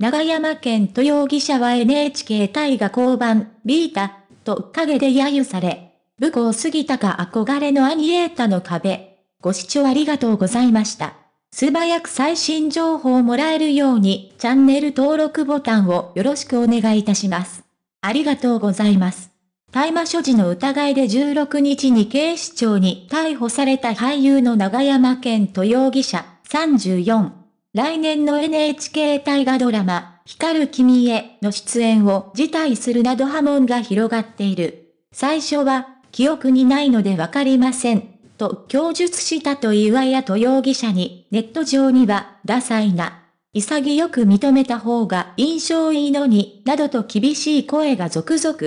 長山県と容疑者は NHK 大河交番、ビータ、と陰で揶揄され、武功すぎたか憧れのアニエータの壁。ご視聴ありがとうございました。素早く最新情報をもらえるように、チャンネル登録ボタンをよろしくお願いいたします。ありがとうございます。大麻所持の疑いで16日に警視庁に逮捕された俳優の長山健人容疑者34。来年の NHK 大河ドラマ、光る君への出演を辞退するなど波紋が広がっている。最初は、記憶にないのでわかりません。と供述したという綾谷と容疑者に、ネット上には、ダサいな。潔く認めた方が印象いいのに、などと厳しい声が続々。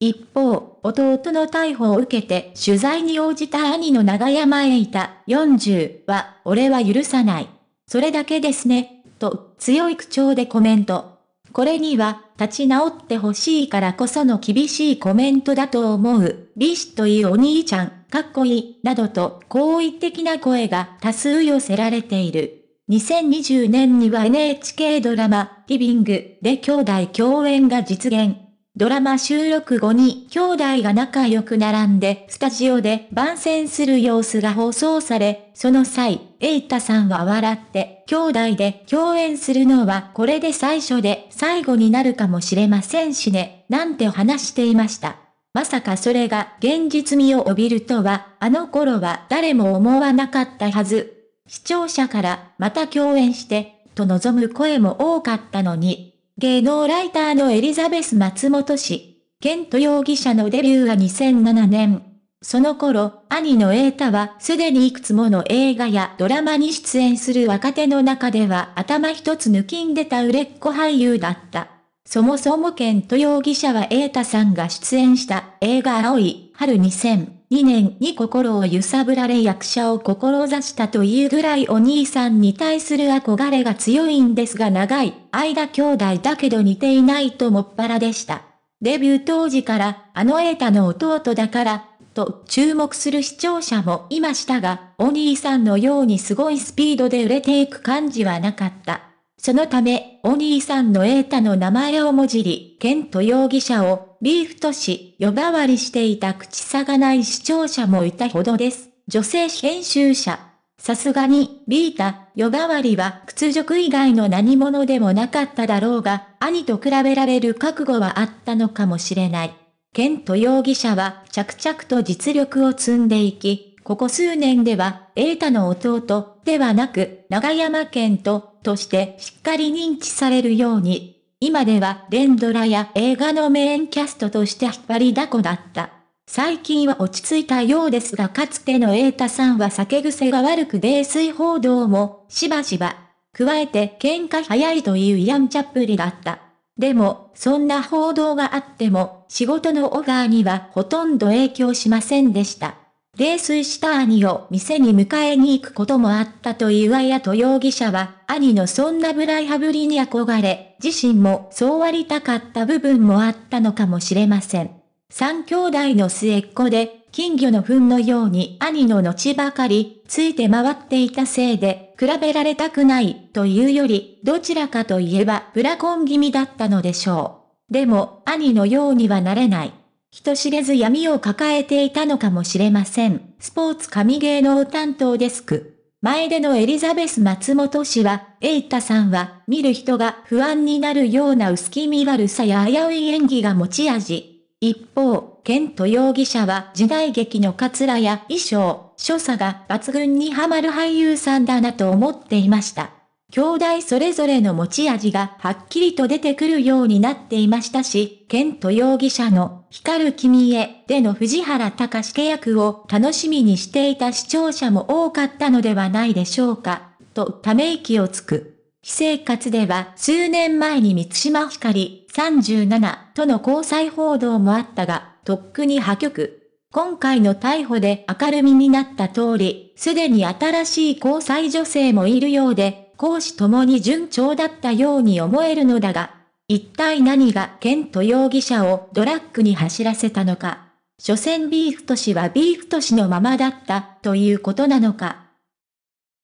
一方、弟の逮捕を受けて取材に応じた兄の長山へいた40は、俺は許さない。それだけですね、と強い口調でコメント。これには、立ち直ってほしいからこその厳しいコメントだと思う。ビシッというお兄ちゃん、かっこいい、などと好意的な声が多数寄せられている。2020年には NHK ドラマ、リビングで兄弟共演が実現。ドラマ収録後に兄弟が仲良く並んでスタジオで番宣する様子が放送され、その際、エイタさんは笑って、兄弟で共演するのはこれで最初で最後になるかもしれませんしね、なんて話していました。まさかそれが現実味を帯びるとは、あの頃は誰も思わなかったはず。視聴者からまた共演して、と望む声も多かったのに、芸能ライターのエリザベス松本氏、ケント容疑者のデビューは2007年。その頃、兄のエータはすでにいくつもの映画やドラマに出演する若手の中では頭一つ抜きんでた売れっ子俳優だった。そもそもケント容疑者はエータさんが出演した映画青い春2000二年に心を揺さぶられ役者を志したというぐらいお兄さんに対する憧れが強いんですが長い間兄弟だけど似ていないともっぱらでした。デビュー当時からあのエータの弟だからと注目する視聴者もいましたが、お兄さんのようにすごいスピードで売れていく感じはなかった。そのため、お兄さんのエータの名前をもじり、ケント容疑者をビーフとし、呼ばわりしていた口さがない視聴者もいたほどです。女性編集者。さすがに、ビータ、呼ばわりは屈辱以外の何者でもなかっただろうが、兄と比べられる覚悟はあったのかもしれない。ケント容疑者は着々と実力を積んでいき、ここ数年では、エータの弟ではなく、長山健ととしてしっかり認知されるように今では連ドラや映画のメインキャストとして引っ張りだこだった。最近は落ち着いたようですがかつての瑛太さんは酒癖が悪く泥酔報道もしばしば。加えて喧嘩早いというやんちゃっぷりだった。でも、そんな報道があっても、仕事のオファーにはほとんど影響しませんでした。泥酔した兄を店に迎えに行くこともあったというあやと容疑者は、兄のそんなブライハブリに憧れ、自身もそうありたかった部分もあったのかもしれません。三兄弟の末っ子で、金魚の糞のように兄の後ばかり、ついて回っていたせいで、比べられたくないというより、どちらかといえばブラコン気味だったのでしょう。でも、兄のようにはなれない。人知れず闇を抱えていたのかもしれません。スポーツ神芸能担当デスク。前でのエリザベス松本氏は、エイタさんは、見る人が不安になるような薄気味悪さや危うい演技が持ち味。一方、ケント容疑者は時代劇のカツラや衣装、所作が抜群にハマる俳優さんだなと思っていました。兄弟それぞれの持ち味がはっきりと出てくるようになっていましたし、ケント容疑者の光る君へでの藤原隆契約を楽しみにしていた視聴者も多かったのではないでしょうか、とため息をつく。非生活では数年前に三島ひかり37との交際報道もあったが、とっくに破局。今回の逮捕で明るみになった通り、すでに新しい交際女性もいるようで、講師ともに順調だったように思えるのだが、一体何がケント容疑者をドラッグに走らせたのか。所詮ビーフと氏はビーフと氏のままだったということなのか。